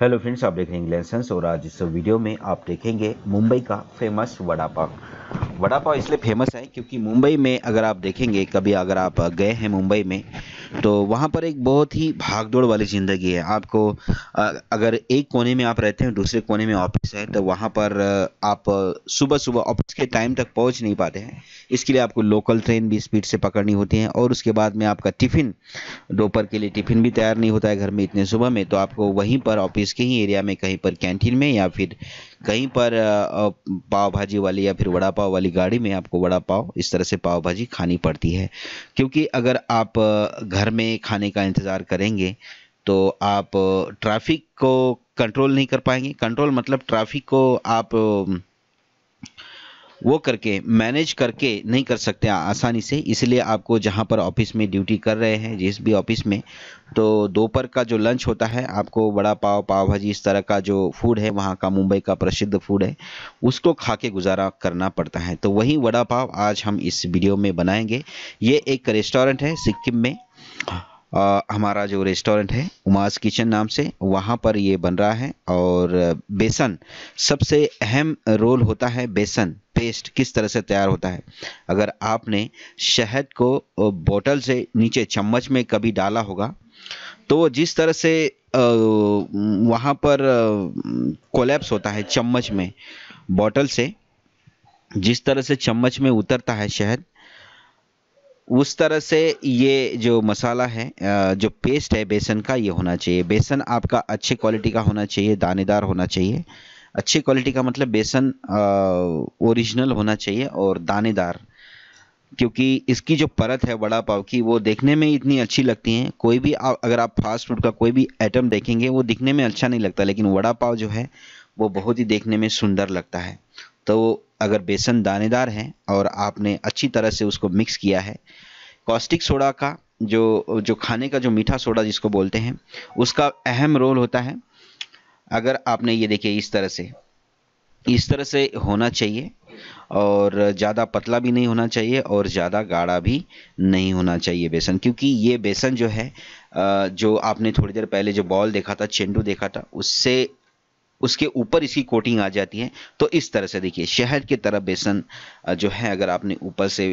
hello friends आप देख रहे हैं इंग्लैंड और आज इस वीडियो में आप देखेंगे मुंबई का फेमस वड़ा पाव वड़ा पाव इसलिए फेमस है क्योंकि मुंबई में अगर आप देखेंगे कभी अगर आप गए हैं मुंबई में तो वहाँ पर एक बहुत ही भागदौड़ वाली ज़िंदगी है आपको अगर एक कोने में आप रहते हैं दूसरे कोने में ऑफिस है तो वहाँ पर आप सुबह सुबह ऑफिस के टाइम तक पहुँच नहीं पाते हैं इसके लिए आपको लोकल ट्रेन भी स्पीड से पकड़नी होती है और उसके बाद में आपका टिफ़िन दोपहर के लिए टिफ़िन भी तैयार नहीं होता है घर में इतने सुबह में तो आपको वहीं पर ऑफिस के ही एरिया में कहीं पर कैंटीन में या फिर कहीं पर पाव भाजी वाली या फिर वड़ा पाव वाली गाड़ी में आपको वड़ा पाव इस तरह से पाव भाजी खानी पड़ती है क्योंकि अगर आप घर में खाने का इंतज़ार करेंगे तो आप ट्रैफिक को कंट्रोल नहीं कर पाएंगे कंट्रोल मतलब ट्रैफिक को आप वो करके मैनेज करके नहीं कर सकते आसानी से इसलिए आपको जहाँ पर ऑफिस में ड्यूटी कर रहे हैं जिस भी ऑफिस में तो दोपहर का जो लंच होता है आपको बड़ा पाव पाव भाजी इस तरह का जो फूड है वहाँ का मुंबई का प्रसिद्ध फूड है उसको खा के गुजारा करना पड़ता है तो वही वड़ा पाव आज हम इस वीडियो में बनाएंगे ये एक रेस्टोरेंट है सिक्किम में आ, हमारा जो रेस्टोरेंट है उमास किचन नाम से वहाँ पर ये बन रहा है और बेसन सबसे अहम रोल होता है बेसन पेस्ट किस तरह से तैयार होता है अगर आपने शहद को बोतल से नीचे चम्मच में कभी डाला होगा तो जिस तरह से वहाँ पर कोलेप्स होता है चम्मच में बोतल से जिस तरह से चम्मच में उतरता है शहद उस तरह से ये जो मसाला है जो पेस्ट है बेसन का ये होना चाहिए बेसन आपका अच्छी क्वालिटी का होना चाहिए दानेदार होना चाहिए अच्छी क्वालिटी का मतलब बेसन ओरिजिनल होना चाहिए और दानेदार क्योंकि इसकी जो परत है वड़ा पाव की वो देखने में इतनी अच्छी लगती है कोई भी आप अगर आप फास्ट फूड का कोई भी आइटम देखेंगे वो दिखने में अच्छा नहीं लगता लेकिन वड़ा पाव जो है वो बहुत ही देखने में सुंदर लगता है तो अगर बेसन दानेदार है और आपने अच्छी तरह से उसको मिक्स किया है कॉस्टिक सोडा का जो जो खाने का जो मीठा सोडा जिसको बोलते हैं उसका अहम रोल होता है अगर आपने ये देखिए इस तरह से इस तरह से होना चाहिए और ज़्यादा पतला भी नहीं होना चाहिए और ज़्यादा गाढ़ा भी नहीं होना चाहिए बेसन क्योंकि ये बेसन जो है जो आपने थोड़ी देर पहले जो बॉल देखा था चेंडू देखा था उससे उसके ऊपर इसकी कोटिंग आ जाती है तो इस तरह से देखिए शहद की तरह बेसन जो है अगर आपने ऊपर से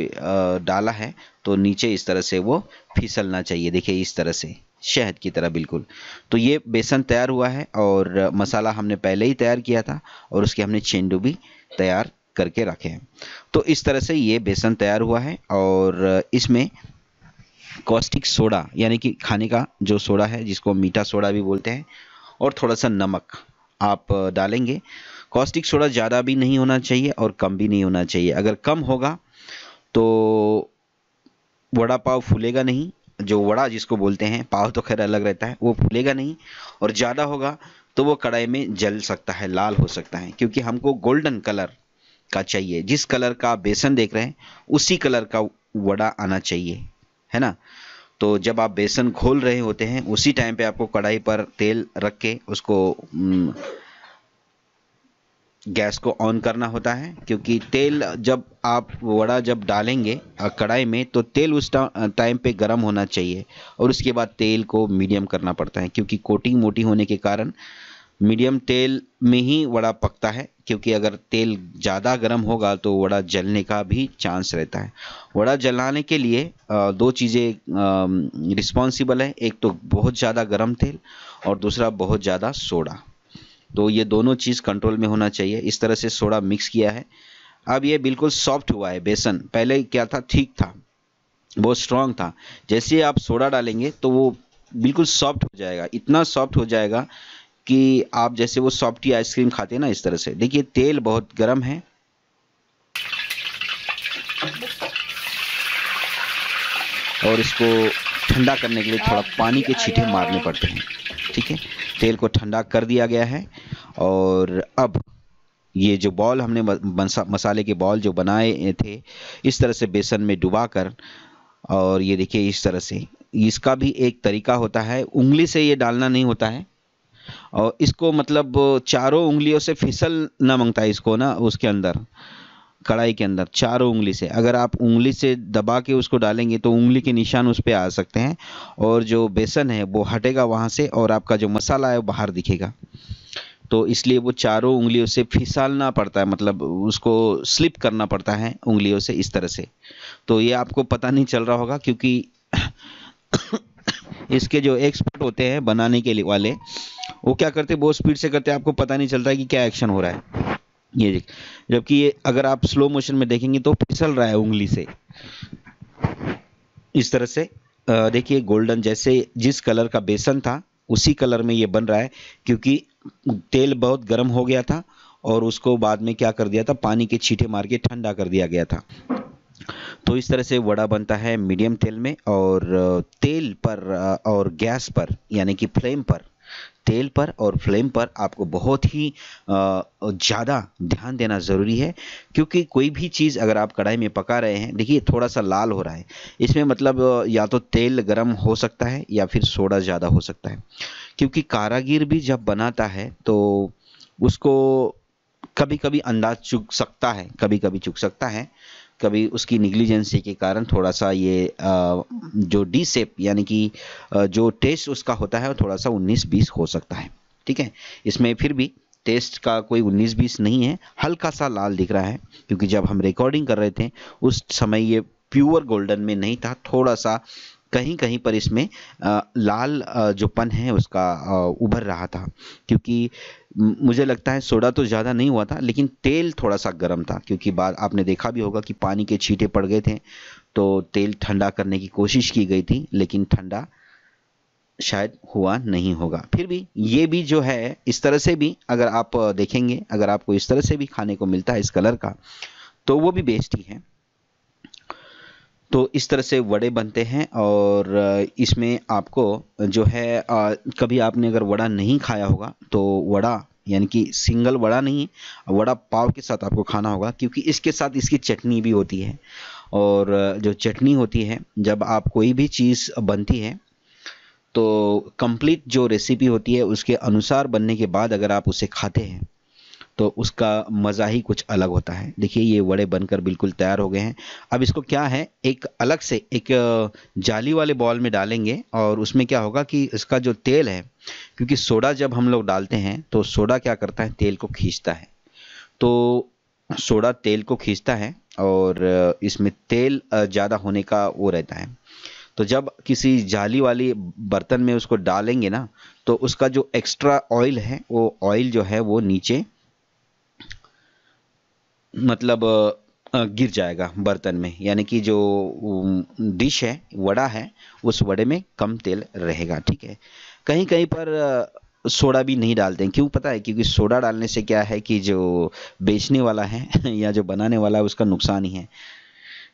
डाला है तो नीचे इस तरह से वो फिसलना चाहिए देखिए इस तरह से शहद की तरह बिल्कुल तो ये बेसन तैयार हुआ है और मसाला हमने पहले ही तैयार किया था और उसके हमने चेंडू भी तैयार करके रखे हैं तो इस तरह से ये बेसन तैयार हुआ है और इसमें कॉस्टिक सोडा यानी कि खाने का जो सोडा है जिसको मीठा सोडा भी बोलते हैं और थोड़ा सा नमक आप डालेंगे कॉस्टिक सोडा ज़्यादा भी नहीं होना चाहिए और कम भी नहीं होना चाहिए अगर कम होगा तो वड़ा पाव फूलेगा नहीं जो वड़ा जिसको बोलते हैं पाव तो खैर अलग रहता है वो फूलेगा नहीं और ज़्यादा होगा तो वो कढ़ाई में जल सकता है लाल हो सकता है क्योंकि हमको गोल्डन कलर का चाहिए जिस कलर का बेसन देख रहे हैं उसी कलर का वड़ा आना चाहिए है ना तो जब आप बेसन घोल रहे होते हैं उसी टाइम पे आपको कढ़ाई पर तेल रख के उसको गैस को ऑन करना होता है क्योंकि तेल जब आप वड़ा जब डालेंगे कढ़ाई में तो तेल उस टाइम पे गर्म होना चाहिए और उसके बाद तेल को मीडियम करना पड़ता है क्योंकि कोटिंग मोटी होने के कारण मीडियम तेल में ही वड़ा पकता है क्योंकि अगर तेल ज़्यादा गर्म होगा तो वड़ा जलने का भी चांस रहता है वड़ा जलाने के लिए दो चीज़ें रिस्पॉन्सिबल है एक तो बहुत ज़्यादा गर्म तेल और दूसरा बहुत ज़्यादा सोडा तो ये दोनों चीज़ कंट्रोल में होना चाहिए इस तरह से सोडा मिक्स किया है अब ये बिल्कुल सॉफ्ट हुआ है बेसन पहले क्या था ठीक था बहुत स्ट्रांग था जैसे आप सोडा डालेंगे तो वो बिल्कुल सॉफ्ट हो जाएगा इतना सॉफ्ट हो जाएगा कि आप जैसे वो सॉफ्टी आइसक्रीम खाते हैं ना इस तरह से देखिए तेल बहुत गर्म है और इसको ठंडा करने के लिए थोड़ा पानी के छीटे मारने पड़ते हैं ठीक है तेल को ठंडा कर दिया गया है और अब ये जो बॉल हमने मसाले के बॉल जो बनाए थे इस तरह से बेसन में डुबा कर और ये देखिए इस तरह से इसका भी एक तरीका होता है उंगली से ये डालना नहीं होता है और इसको मतलब चारों उंगलियों से फिसल ना मांगता है इसको ना उसके अंदर कढ़ाई के अंदर चारों उंगली से अगर आप उंगली से दबा के उसको डालेंगे तो उंगली के निशान उस पर आ सकते हैं और जो बेसन है वो हटेगा वहाँ से और आपका जो मसाला है वो बाहर दिखेगा तो इसलिए वो चारों उंगलियों से फिसालना पड़ता है मतलब उसको स्लिप करना पड़ता है उंगलियों से इस तरह से तो ये आपको पता नहीं चल रहा होगा क्योंकि इसके जो एक्सपर्ट होते हैं बनाने के लिए वाले वो क्या करते बहुत स्पीड से करते आपको पता नहीं चलता कि क्या एक्शन हो रहा है ये जबकि ये अगर आप स्लो मोशन में देखेंगे तो फिसल रहा है उंगली से इस तरह से देखिए गोल्डन जैसे जिस कलर का बेसन था उसी कलर में ये बन रहा है क्योंकि तेल बहुत गर्म हो गया था और उसको बाद में क्या कर दिया था पानी के छींटे मार के ठंडा कर दिया गया था तो इस तरह से वड़ा बनता है मीडियम तेल में और तेल पर और गैस पर यानी कि फ्लेम पर तेल पर और फ्लेम पर आपको बहुत ही ज़्यादा ध्यान देना ज़रूरी है क्योंकि कोई भी चीज़ अगर आप कढ़ाई में पका रहे हैं देखिए थोड़ा सा लाल हो रहा है इसमें मतलब या तो तेल गर्म हो सकता है या फिर सोडा ज़्यादा हो सकता है क्योंकि कारागिर भी जब बनाता है तो उसको कभी कभी अंदाज चुक सकता है कभी कभी चुक सकता है कभी उसकी निग्लिजेंसी के कारण थोड़ा सा ये जो डी सेप यानी कि जो टेस्ट उसका होता है वो थोड़ा सा 19-20 हो सकता है ठीक है इसमें फिर भी टेस्ट का कोई 19-20 नहीं है हल्का सा लाल दिख रहा है क्योंकि जब हम रिकॉर्डिंग कर रहे थे उस समय ये प्योर गोल्डन में नहीं था थोड़ा सा कहीं कहीं पर इसमें लाल जो पन है उसका उभर रहा था क्योंकि मुझे लगता है सोडा तो ज़्यादा नहीं हुआ था लेकिन तेल थोड़ा सा गर्म था क्योंकि बाद आपने देखा भी होगा कि पानी के छींटे पड़ गए थे तो तेल ठंडा करने की कोशिश की गई थी लेकिन ठंडा शायद हुआ नहीं होगा फिर भी ये भी जो है इस तरह से भी अगर आप देखेंगे अगर आपको इस तरह से भी खाने को मिलता है इस कलर का तो वो भी बेस्ट ही है तो इस तरह से वड़े बनते हैं और इसमें आपको जो है आ, कभी आपने अगर वड़ा नहीं खाया होगा तो वड़ा यानी कि सिंगल वड़ा नहीं वड़ा पाव के साथ आपको खाना होगा क्योंकि इसके साथ इसकी चटनी भी होती है और जो चटनी होती है जब आप कोई भी चीज़ बनती है तो कंप्लीट जो रेसिपी होती है उसके अनुसार बनने के बाद अगर आप उसे खाते हैं तो उसका मज़ा ही कुछ अलग होता है देखिए ये वड़े बनकर बिल्कुल तैयार हो गए हैं अब इसको क्या है एक अलग से एक जाली वाले बॉल में डालेंगे और उसमें क्या होगा कि इसका जो तेल है क्योंकि सोडा जब हम लोग डालते हैं तो सोडा क्या करता है तेल को खींचता है तो सोडा तेल को खींचता है और इसमें तेल ज़्यादा होने का वो रहता है तो जब किसी जाली वाली बर्तन में उसको डालेंगे ना तो उसका जो एक्स्ट्रा ऑयल है वो ऑयल जो है वो नीचे मतलब गिर जाएगा बर्तन में यानी कि जो डिश है वड़ा है उस वड़े में कम तेल रहेगा ठीक है कहीं कहीं पर सोडा भी नहीं डालते हैं क्यों पता है क्योंकि सोडा डालने से क्या है कि जो बेचने वाला है या जो बनाने वाला है उसका नुकसान ही है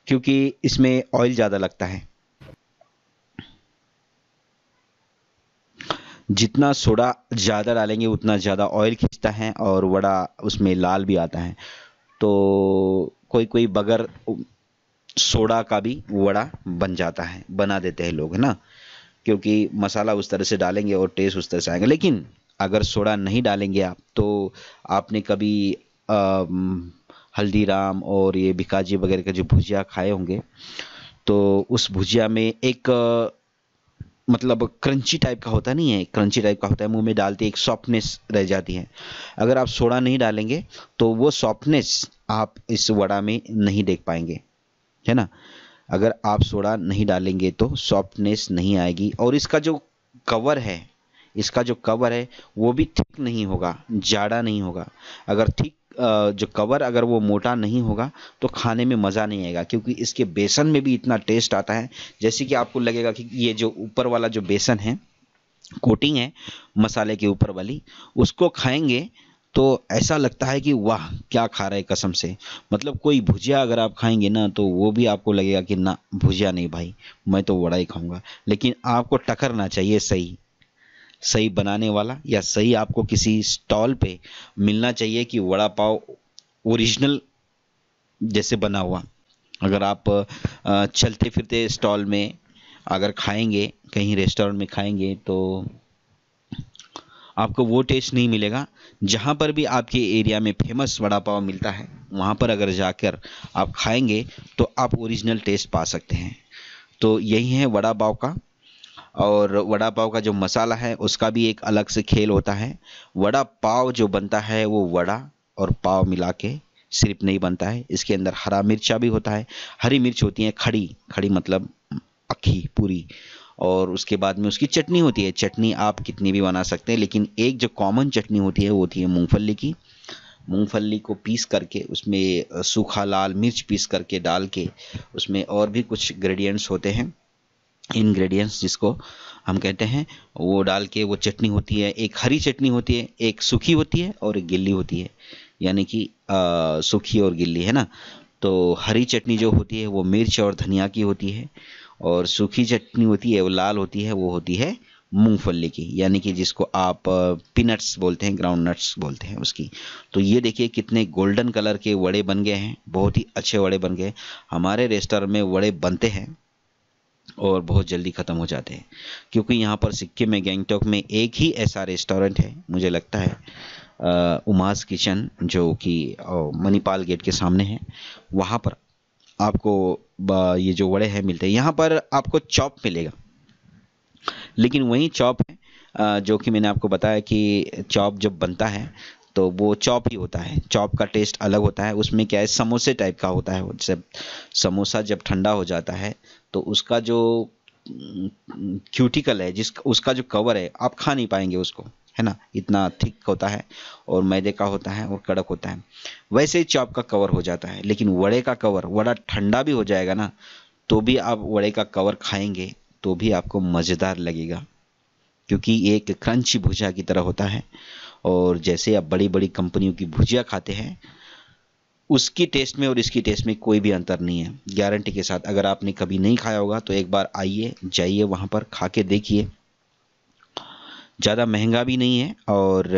क्योंकि इसमें ऑयल ज़्यादा लगता है जितना सोडा ज़्यादा डालेंगे उतना ज़्यादा ऑयल खींचता है और वड़ा उसमें लाल भी आता है तो कोई कोई बगर सोडा का भी वड़ा बन जाता है बना देते हैं लोग है ना क्योंकि मसाला उस तरह से डालेंगे और टेस्ट उस तरह से आएगा लेकिन अगर सोडा नहीं डालेंगे आप तो आपने कभी हल्दीराम और ये भिकाजी वगैरह का जो भुजिया खाए होंगे तो उस भुजिया में एक मतलब क्रंची टाइप का होता नहीं है क्रंची टाइप का होता है मुंह में डालते एक सॉफ्टनेस रह जाती है अगर आप सोडा नहीं डालेंगे तो वो सॉफ्टनेस आप इस वड़ा में नहीं देख पाएंगे है ना अगर आप सोडा नहीं डालेंगे तो सॉफ्टनेस नहीं आएगी और इसका जो कवर है इसका जो कवर है वो भी ठीक नहीं होगा जाड़ा नहीं होगा अगर ठीक जो कवर अगर वो मोटा नहीं होगा तो खाने में मज़ा नहीं आएगा क्योंकि इसके बेसन में भी इतना टेस्ट आता है जैसे कि आपको लगेगा कि ये जो ऊपर वाला जो बेसन है कोटिंग है मसाले के ऊपर वाली उसको खाएंगे तो ऐसा लगता है कि वाह क्या खा रहे कसम से मतलब कोई भुजिया अगर आप खाएंगे ना तो वो भी आपको लगेगा कि ना भुजिया नहीं भाई मैं तो वड़ा ही खाऊंगा लेकिन आपको टकरना चाहिए सही सही बनाने वाला या सही आपको किसी स्टॉल पे मिलना चाहिए कि वड़ा पाव ओरिजिनल जैसे बना हुआ अगर आप चलते फिरते स्टॉल में अगर खाएंगे कहीं रेस्टोरेंट में खाएंगे तो आपको वो टेस्ट नहीं मिलेगा जहाँ पर भी आपके एरिया में फेमस वड़ा पाव मिलता है वहाँ पर अगर जाकर आप खाएंगे तो आप ओरिजिनल टेस्ट पा सकते हैं तो यही है वड़ा पाव का और वड़ा पाव का जो मसाला है उसका भी एक अलग से खेल होता है वड़ा पाव जो बनता है वो वड़ा और पाव मिला के सिर्फ नहीं बनता है इसके अंदर हरा मिर्चा भी होता है हरी मिर्च होती है खड़ी खड़ी मतलब अखी पूरी और उसके बाद में उसकी चटनी होती है चटनी आप कितनी भी बना सकते हैं लेकिन एक जो कॉमन चटनी होती है वो होती है मूंगफली की मूंगफली को पीस करके उसमें सूखा लाल मिर्च पीस करके डाल के उसमें और भी कुछ ग्रेडियंट्स होते हैं इंग्रेडिएंट्स जिसको हम कहते हैं वो डाल के वो चटनी होती है एक हरी चटनी होती है एक सूखी होती है और एक गिल्ली होती है यानी कि सूखी और गिल्ली है ना तो हरी चटनी जो होती है वो मिर्च और धनिया की होती है और सूखी चटनी होती है वो लाल होती है वो होती है मूंगफली की यानी कि जिसको आप पीनट्स बोलते हैं ग्राउंड नट्स बोलते हैं उसकी तो ये देखिए कितने गोल्डन कलर के वड़े बन गए हैं बहुत ही अच्छे वड़े बन गए हमारे रेस्टोरेंट में वड़े बनते हैं और बहुत जल्दी ख़त्म हो जाते हैं क्योंकि यहाँ पर सिक्किम में गैंगटॉक में एक ही ऐसा रेस्टोरेंट है मुझे लगता है उमास किचन जो कि मणिपाल गेट के सामने है वहाँ पर आपको ये जो वड़े हैं मिलते हैं यहाँ पर आपको चॉप मिलेगा लेकिन वही चॉप है जो कि मैंने आपको बताया कि चॉप जब बनता है तो वो चॉप ही होता है चॉप का टेस्ट अलग होता है उसमें क्या है समोसे टाइप का होता है जब समोसा जब ठंडा हो जाता है तो उसका जो क्यूटिकल है जिस उसका जो कवर है आप खा नहीं पाएंगे उसको है ना इतना थिक होता है और मैदे का होता है और कड़क होता है वैसे ही चॉप का कवर हो जाता है लेकिन वड़े का कवर वड़ा ठंडा भी हो जाएगा ना तो भी आप वड़े का कवर खाएंगे तो भी आपको मज़ेदार लगेगा क्योंकि एक क्रंची भुजा की तरह होता है और जैसे आप बड़ी बड़ी कंपनियों की भुजिया खाते हैं उसकी टेस्ट में और इसकी टेस्ट में कोई भी अंतर नहीं है गारंटी के साथ अगर आपने कभी नहीं खाया होगा तो एक बार आइए जाइए वहाँ पर खा के देखिए ज़्यादा महंगा भी नहीं है और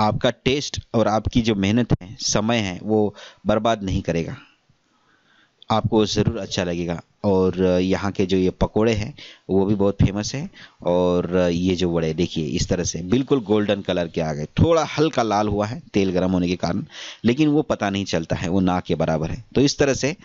आपका टेस्ट और आपकी जो मेहनत है समय है वो बर्बाद नहीं करेगा आपको ज़रूर अच्छा लगेगा और यहाँ के जो ये पकोड़े हैं वो भी बहुत फेमस हैं और ये जो बड़े देखिए इस तरह से बिल्कुल गोल्डन कलर के आ गए थोड़ा हल्का लाल हुआ है तेल गर्म होने के कारण लेकिन वो पता नहीं चलता है वो ना के बराबर है तो इस तरह से